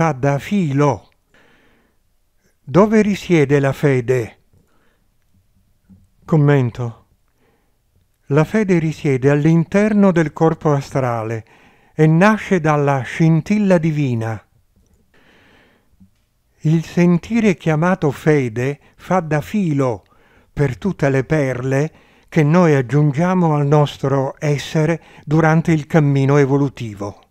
fa da filo. Dove risiede la fede? Commento. La fede risiede all'interno del corpo astrale e nasce dalla scintilla divina. Il sentire chiamato fede fa da filo per tutte le perle che noi aggiungiamo al nostro essere durante il cammino evolutivo.